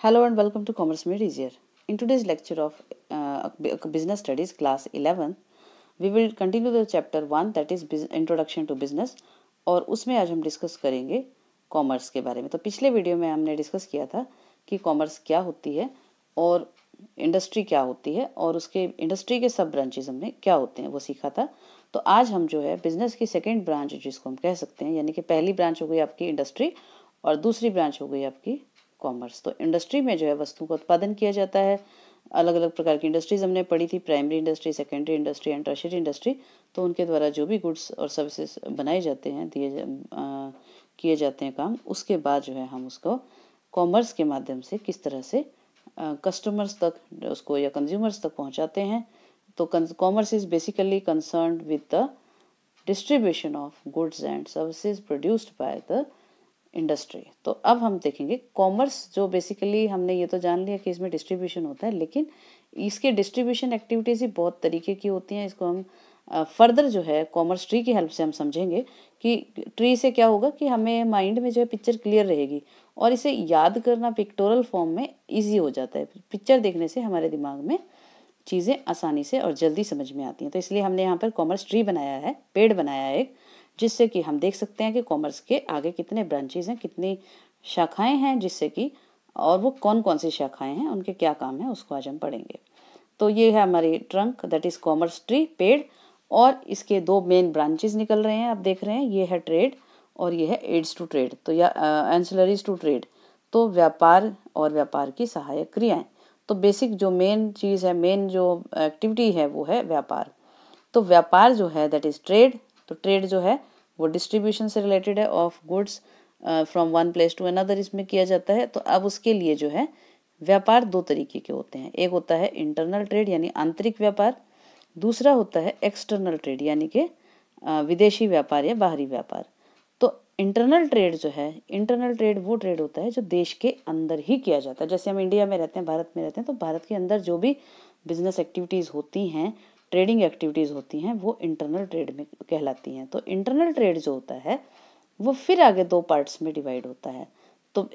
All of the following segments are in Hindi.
Hello and welcome to Commerce Made Easier. In today's lecture of uh, Business Studies class 11, we will continue the chapter 1 that is Introduction to Business और उसमें आज हम डिस्कस करेंगे कॉमर्स के बारे में तो पिछले वीडियो में हमने डिस्कस किया था कि कॉमर्स क्या होती है और इंडस्ट्री क्या होती है और उसके इंडस्ट्री के सब ब्रांचेज हमने क्या होते हैं वो सीखा था तो आज हम जो है बिजनेस की सेकेंड ब्रांच जिसको हम कह सकते हैं यानी कि पहली ब्रांच हो गई आपकी इंडस्ट्री और दूसरी ब्रांच हो गई आपकी कॉमर्स तो इंडस्ट्री में जो है वस्तुओं का उत्पादन किया जाता है अलग अलग प्रकार की इंडस्ट्रीज हमने पढ़ी थी primary industry secondary industry and tertiary industry तो उनके द्वारा जो भी गुड्स और सर्विसेज बनाए जाते हैं दिए किए जाते हैं काम उसके बाद जो है हम उसको कॉमर्स के माध्यम से किस तरह से कस्टमर्स तक उसको या कंज्यूमर्स तक पहुंचाते हैं तो commerce is basically concern with the distribution of goods and services produced by the industry तो अब हम देखेंगे कॉमर्स जो बेसिकली हमने ये तो जान लिया कि इसमें डिस्ट्रीब्यूशन होता है लेकिन इसके डिस्ट्रीब्यूशन एक्टिविटीज़ ही बहुत तरीके की होती हैं इसको हम फर्दर जो है कॉमर्स ट्री की हेल्प से हम समझेंगे कि ट्री से क्या होगा कि हमें माइंड में जो है पिक्चर क्लियर रहेगी और इसे याद करना पिक्टोरल फॉर्म में इजी हो जाता है पिक्चर देखने से हमारे दिमाग में चीज़ें आसानी से और जल्दी समझ में आती हैं तो इसलिए हमने यहाँ पर कॉमर्स ट्री बनाया है पेड़ बनाया है एक जिससे कि हम देख सकते हैं कि कॉमर्स के आगे कितने ब्रांचेज हैं कितनी शाखाएं हैं जिससे कि और वो कौन कौन सी शाखाएं हैं उनके क्या काम है उसको आज हम पढ़ेंगे तो ये है हमारी trunk that is commerce tree पेड़ और इसके दो मेन ब्रांचेज निकल रहे हैं आप देख रहे हैं ये है ट्रेड और ये है एड्स टू ट्रेड तो या एंसलरीज टू ट्रेड तो व्यापार और व्यापार की सहायक क्रियाएं तो बेसिक जो मेन चीज़ है मेन जो एक्टिविटी है वो है व्यापार तो व्यापार जो है दैट इज़ ट्रेड तो ट्रेड जो है वो डिस्ट्रीब्यूशन से रिलेटेड है of goods from one place to another इसमें किया जाता है तो अब उसके लिए जो है व्यापार दो तरीके के होते हैं एक होता है इंटरनल ट्रेड यानी आंतरिक व्यापार दूसरा होता है एक्सटर्नल ट्रेड यानी कि विदेशी व्यापार या बाहरी व्यापार इंटरनल ट्रेड जो है इंटरनल ट्रेड वो ट्रेड होता है जो देश के अंदर ही किया जाता है जैसे हम इंडिया में रहते हैं भारत में रहते हैं तो भारत के अंदर जो भी बिजनेस एक्टिविटीज़ होती हैं ट्रेडिंग एक्टिविटीज़ होती हैं वो इंटरनल ट्रेड में कहलाती हैं तो इंटरनल ट्रेड जो होता है वो फिर आगे दो पार्ट्स में डिवाइड होता है तो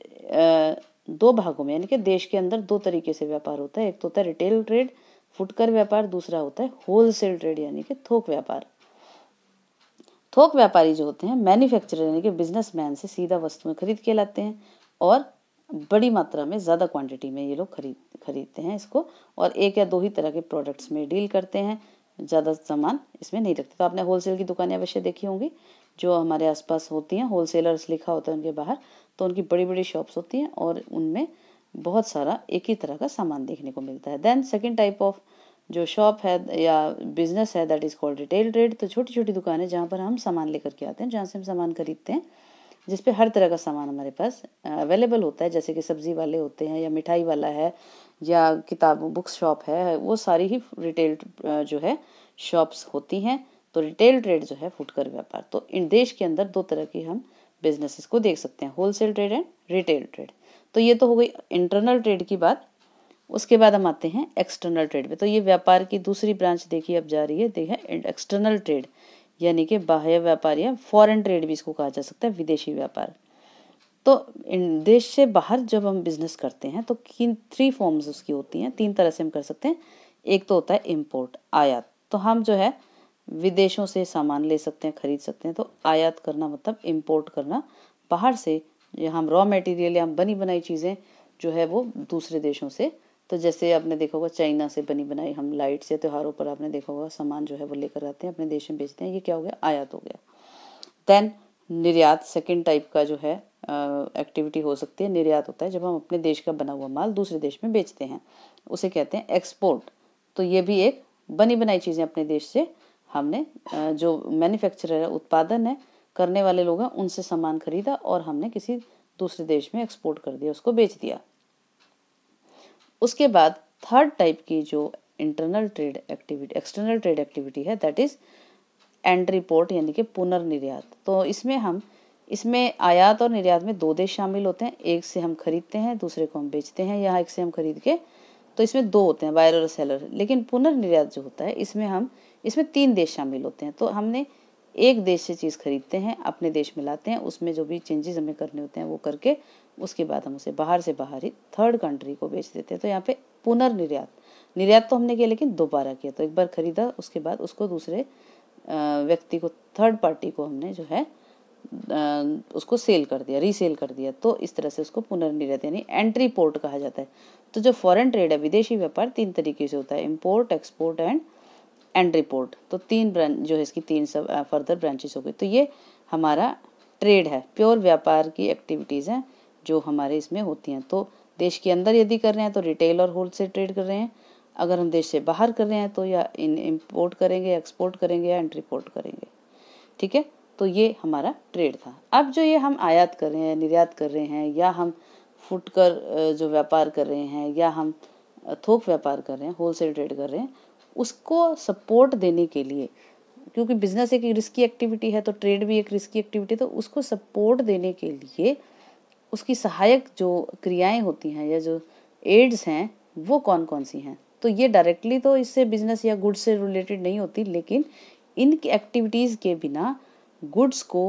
दो भागों में यानी कि देश के अंदर दो तरीके से व्यापार होता है एक तो होता है रिटेल ट्रेड फुटकर व्यापार दूसरा होता है होलसेल ट्रेड यानी कि थोक व्यापार थोक व्यापारी जो होते हैं मैन्युफैक्चरर यानी कि बिजनेसमैन से सीधा वस्तुएं खरीद के लाते हैं और बड़ी मात्रा में ज़्यादा क्वांटिटी में ये लोग खरीद खरीदते हैं इसको और एक या दो ही तरह के प्रोडक्ट्स में डील करते हैं ज़्यादा सामान इसमें नहीं रखते तो आपने होलसेल की दुकानें अवश्य देखी होंगी जो हमारे आसपास होती हैं होलसेलर्स लिखा होता है उनके बाहर तो उनकी बड़ी बड़ी शॉप्स होती हैं और उनमें बहुत सारा एक ही तरह का सामान देखने को मिलता है देन सेकेंड टाइप ऑफ जो शॉप है या बिजनेस है that is called retail trade तो छोटी छोटी दुकानें जहाँ पर हम सामान लेकर के आते हैं जहाँ से हम सामान खरीदते हैं जिस पे हर तरह का सामान हमारे पास अवेलेबल होता है जैसे कि सब्ज़ी वाले होते हैं या मिठाई वाला है या किताब बुक शॉप है वो सारी ही रिटेल जो है शॉप्स होती हैं तो रिटेल ट्रेड जो है फुटकर व्यापार तो इन देश के अंदर दो तरह की हम बिजनेसेस को देख सकते हैं wholesale trade and retail trade तो ये तो हो गई इंटरनल ट्रेड की बात उसके बाद हम आते हैं एक्सटर्नल ट्रेड पे तो ये व्यापार की दूसरी ब्रांच देखिए अब जा रही है देखिए एक्सटर्नल ट्रेड यानी कि बाह्य व्यापार या फॉरेन ट्रेड भी इसको कहा जा सकता है विदेशी व्यापार तो देश से बाहर जब हम बिजनेस करते हैं तो किन थ्री फॉर्म्स उसकी होती हैं तीन तरह से हम कर सकते हैं एक तो होता है इम्पोर्ट आयात तो हम जो है विदेशों से सामान ले सकते हैं खरीद सकते हैं तो आयात करना मतलब इम्पोर्ट करना बाहर से हम रॉ मटेरियल या बनी बनाई चीज़ें जो है वो दूसरे देशों से तो जैसे आपने देखा होगा चाइना से बनी बनाई हम लाइट्स या त्योहारों पर आपने देखा होगा सामान जो है वो लेकर आते हैं अपने देश में बेचते हैं ये क्या हो गया आयात हो गया देन निर्यात सेकेंड टाइप का जो है एक्टिविटी हो सकती है निर्यात होता है जब हम अपने देश का बना हुआ माल दूसरे देश में बेचते हैं उसे कहते हैं एक्सपोर्ट तो ये भी एक बनी बनाई चीज़ें अपने देश से हमने जो मैन्युफैक्चरर है उत्पादन है करने वाले लोग हैं उनसे सामान खरीदा और हमने किसी दूसरे देश में एक्सपोर्ट कर दिया उसको बेच दिया उसके बाद थर्ड टाइप की जो internal trade activity external trade activity है दैट इज एंड रिपोर्ट यानी कि पुनर्निर्यात तो इसमें हम इसमें आयात और निर्यात में दो देश शामिल होते हैं एक से हम खरीदते हैं दूसरे को हम बेचते हैं या एक से हम खरीद के तो इसमें दो होते हैं बायर और सेलर लेकिन पुनर्निर्यात जो होता है इसमें हम इसमें तीन देश शामिल होते हैं तो हमने एक देश से चीज़ खरीदते हैं अपने देश में लाते हैं उसमें जो भी चेंजेस हमें करने होते हैं वो करके उसके बाद हम उसे बाहर से बाहर ही थर्ड कंट्री को बेच देते हैं तो यहाँ पे पुनर्निर्यात निर्यात तो हमने किया लेकिन दोबारा किया तो एक बार खरीदा उसके बाद उसको दूसरे व्यक्ति को थर्ड पार्टी को हमने जो है उसको सेल कर दिया रीसेल कर दिया तो इस तरह से उसको पुनर्निर्यात यानी एंट्री पोर्ट कहा जाता है तो जो फॉरेन ट्रेड है विदेशी व्यापार तीन तरीके से होता है import export and entrepot तो तीन ब्रांच जो है इसकी तीन सब फर्दर uh, ब्रांचेस हो गई तो ये हमारा ट्रेड है प्योर व्यापार की एक्टिविटीज़ हैं जो हमारे इसमें होती हैं तो देश के अंदर यदि कर रहे हैं तो रिटेल और होलसेल ट्रेड कर रहे हैं अगर हम देश से बाहर कर रहे हैं तो या इन इम्पोर्ट करेंगे एक्सपोर्ट करेंगे या इंट्रीपोर्ट करेंगे ठीक है तो ये हमारा ट्रेड था अब जो ये हम आयात कर रहे हैं निर्यात कर रहे हैं या हम फुटकर uh, जो व्यापार कर रहे हैं या हम uh, थोक व्यापार कर रहे हैं होलसेल ट्रेड कर रहे हैं उसको सपोर्ट देने के लिए क्योंकि बिजनेस एक रिस्की एक्टिविटी है तो ट्रेड भी एक रिस्की एक्टिविटी है तो उसको सपोर्ट देने के लिए उसकी सहायक जो क्रियाएं होती हैं या जो एड्स हैं वो कौन कौन सी हैं तो ये डायरेक्टली तो इससे बिजनेस या गुड्स से रिलेटेड नहीं होती लेकिन इन एक्टिविटीज़ के बिना गुड्स को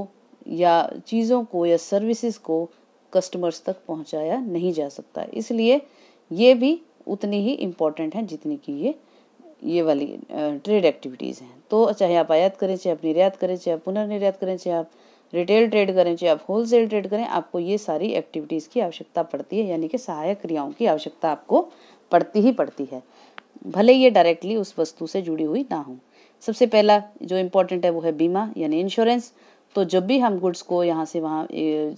या चीज़ों को या सर्विसेज को कस्टमर्स तक पहुंचाया नहीं जा सकता इसलिए ये भी उतनी ही इम्पोर्टेंट हैं जितनी कि ये ये वाली ट्रेड एक्टिविटीज़ हैं तो चाहे आप आयात करें चाहे आप निर्यात करें चाहे आप पुनर्निर्यात करें चाहे आप रिटेल ट्रेड करें चाहे आप होलसेल ट्रेड करें आपको ये सारी एक्टिविटीज़ की आवश्यकता पड़ती है यानी कि सहायक क्रियाओं की आवश्यकता आपको पड़ती ही पड़ती है भले ये डायरेक्टली उस वस्तु से जुड़ी हुई ना हो सबसे पहला जो इम्पोर्टेंट है वो है बीमा यानी इंश्योरेंस तो जब भी हम गुड्स को यहाँ से वहाँ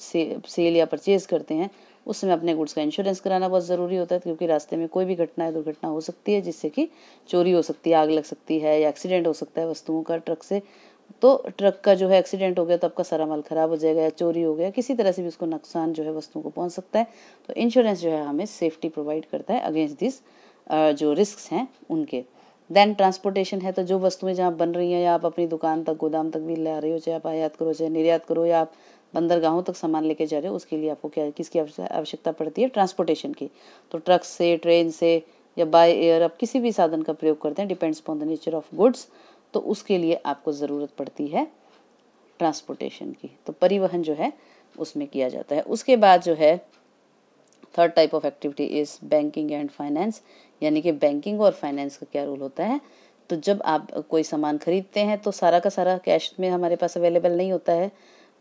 से सेल या परचेज करते हैं उस समय अपने गुड्स का इंश्योरेंस कराना बहुत ज़रूरी होता है क्योंकि रास्ते में कोई भी घटना या दुर्घटना हो सकती है जिससे कि चोरी हो सकती है आग लग सकती है या एक्सीडेंट हो सकता है वस्तुओं का ट्रक से तो ट्रक का जो है एक्सीडेंट हो गया तो आपका सारा माल खराब हो जाएगा या चोरी हो गया किसी तरह से भी उसको नुकसान जो है वस्तुओं को पहुंच सकता है तो इंश्योरेंस जो है हमें सेफ्टी प्रोवाइड करता है अगेंस्ट दिस जो रिस्क हैं उनके देन ट्रांसपोर्टेशन है तो जो वस्तुएं जहाँ बन रही हैं या आप अपनी दुकान तक गोदाम तक भी ला रहे हो चाहे आप आयात करो चाहे निर्यात करो या आप बंदरगाहों तक सामान लेके जा रहे हो उसके लिए आपको क्या किसकी आवश्यकता पड़ती है ट्रांसपोर्टेशन की तो ट्रक से ट्रेन से या बाय एयर आप किसी भी साधन का प्रयोग करते हैं depends upon the nature of goods तो उसके लिए आपको ज़रूरत पड़ती है ट्रांसपोर्टेशन की तो परिवहन जो है उसमें किया जाता है उसके बाद जो है third type of activity is banking and finance यानी कि बैंकिंग और फाइनेंस का क्या रोल होता है तो जब आप कोई सामान खरीदते हैं तो सारा का सारा कैश में हमारे पास अवेलेबल नहीं होता है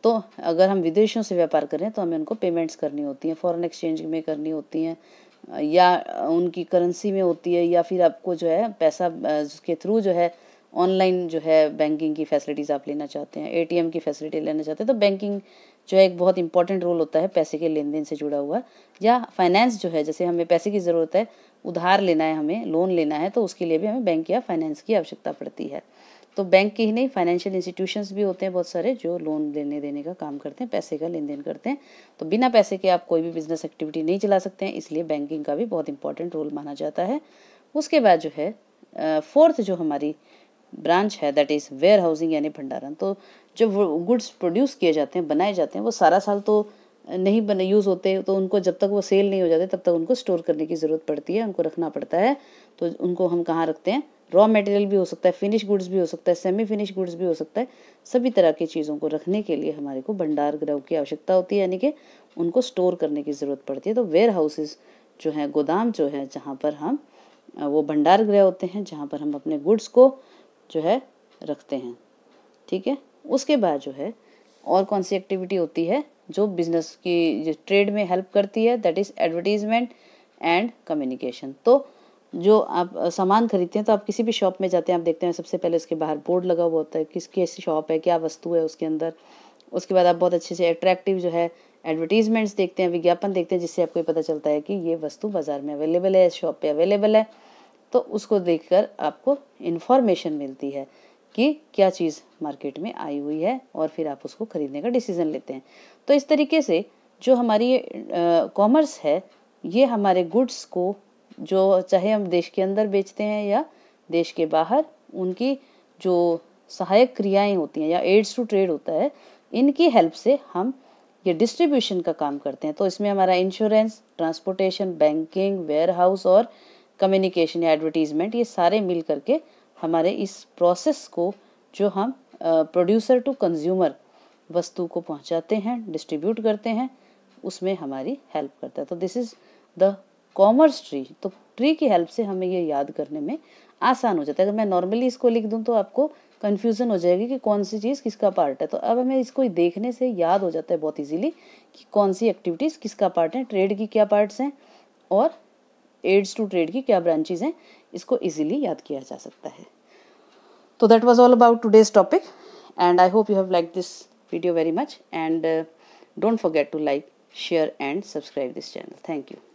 तो अगर हम विदेशों से व्यापार करें तो हमें उनको पेमेंट्स करनी होती हैं फॉरेन एक्सचेंज में करनी होती हैं या उनकी करेंसी में होती है या फिर आपको जो है पैसा उसके थ्रू जो है ऑनलाइन जो है बैंकिंग की फैसिलिटीज़ आप लेना चाहते हैं एटीएम की फैसिलिटी लेना चाहते हैं तो बैंकिंग जो है एक बहुत इंपॉर्टेंट रोल होता है पैसे के लेन देन से जुड़ा हुआ या फाइनेंस जो है जैसे हमें पैसे की ज़रूरत है उधार लेना है हमें लोन लेना है तो उसके लिए भी हमें बैंक या फाइनेंस की आवश्यकता पड़ती है तो बैंक के ही नहीं फाइनेंशियल इंस्टीट्यूशंस भी होते हैं बहुत सारे जो लोन लेने देने का काम करते हैं पैसे का लेन देन करते हैं तो बिना पैसे के आप कोई भी बिजनेस एक्टिविटी नहीं चला सकते हैं इसलिए बैंकिंग का भी बहुत इंपॉर्टेंट रोल माना जाता है उसके बाद जो है फोर्थ जो हमारी ब्रांच है दैट इज़ वेयर हाउसिंग यानी भंडारण तो जो गुड्स प्रोड्यूस किए जाते हैं बनाए जाते हैं वो सारा साल तो नहीं बने यूज़ होते तो उनको जब तक वो सेल नहीं हो जाते तब तक उनको स्टोर करने की ज़रूरत पड़ती है उनको रखना पड़ता है तो उनको हम कहाँ रखते हैं रॉ मटेरियल भी हो सकता है फिनिश गुड्स भी हो सकता है सेमी फिनिश गुड्स भी हो सकता है सभी तरह की चीज़ों को रखने के लिए हमारे को भंडार गृह की आवश्यकता होती है यानी कि उनको स्टोर करने की ज़रूरत पड़ती है तो वेयर हाउसेज जो हैं गोदाम जो है जहाँ पर हम वो भंडार गृह होते हैं जहाँ पर हम अपने गुड्स को जो है रखते हैं ठीक है उसके बाद जो है और कौन सी एक्टिविटी होती है जो बिजनेस की जो ट्रेड में हेल्प करती है that is advertisement and communication तो जो आप सामान खरीदते हैं तो आप किसी भी शॉप में जाते हैं आप देखते हैं सबसे पहले उसके बाहर बोर्ड लगा हुआ होता है किसकी ऐसी शॉप है क्या वस्तु है उसके अंदर उसके बाद आप बहुत अच्छे से अट्रैक्टिव जो है एडवर्टीजमेंट्स देखते हैं विज्ञापन देखते हैं जिससे आपको पता चलता है कि ये वस्तु बाज़ार में अवेलेबल है शॉप पे अवेलेबल है तो उसको देख आपको इन्फॉर्मेशन मिलती है कि क्या चीज़ मार्केट में आई हुई है और फिर आप उसको ख़रीदने का डिसीज़न लेते हैं तो इस तरीके से जो हमारी कॉमर्स है ये हमारे गुड्स को जो चाहे हम देश के अंदर बेचते हैं या देश के बाहर उनकी जो सहायक क्रियाएं होती हैं या एड्स टू ट्रेड होता है इनकी हेल्प से हम ये डिस्ट्रीब्यूशन का काम करते हैं तो इसमें हमारा insurance transportation banking warehouse और कम्युनिकेशन या एडवर्टीजमेंट ये सारे मिल करके हमारे इस प्रोसेस को जो हम प्रोड्यूसर टू कंज्यूमर वस्तु को पहुंचाते हैं डिस्ट्रीब्यूट करते हैं उसमें हमारी हेल्प करता है तो this is the commerce tree तो ट्री की हेल्प से हमें ये याद करने में आसान हो जाता है अगर मैं नॉर्मली इसको लिख दूँ तो आपको कन्फ्यूज़न हो जाएगी कि कौन सी चीज़ किसका पार्ट है तो अब हमें इसको देखने से याद हो जाता है बहुत ईजीली कि कौन सी एक्टिविटीज़ किसका पार्ट है ट्रेड की क्या पार्ट्स हैं और एड्स टू ट्रेड की क्या ब्रांचेज हैं इसको इजीली याद किया जा सकता है तो that was all about today's topic and I hope you have like this video very much and don't forget to like share and subscribe this channel thank you